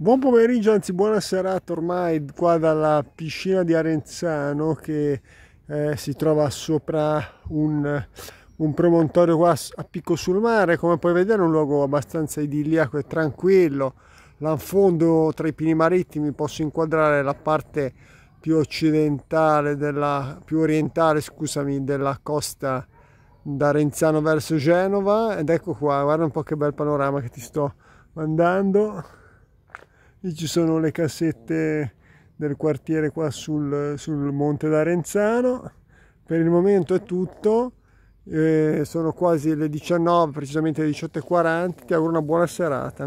Buon pomeriggio, anzi buona serata ormai qua dalla piscina di Arenzano che eh, si trova sopra un, un, promontorio qua a picco sul mare, come puoi vedere è un luogo abbastanza idilliaco e tranquillo, là in fondo tra i pini marittimi posso inquadrare la parte più occidentale, della, più orientale scusami, della costa da Arenzano verso Genova ed ecco qua, guarda un po' che bel panorama che ti sto mandando e ci sono le cassette del quartiere qua sul, sul Monte d'Arenzano. Per il momento è tutto, eh, sono quasi le 19, precisamente le 18.40, ti auguro una buona serata.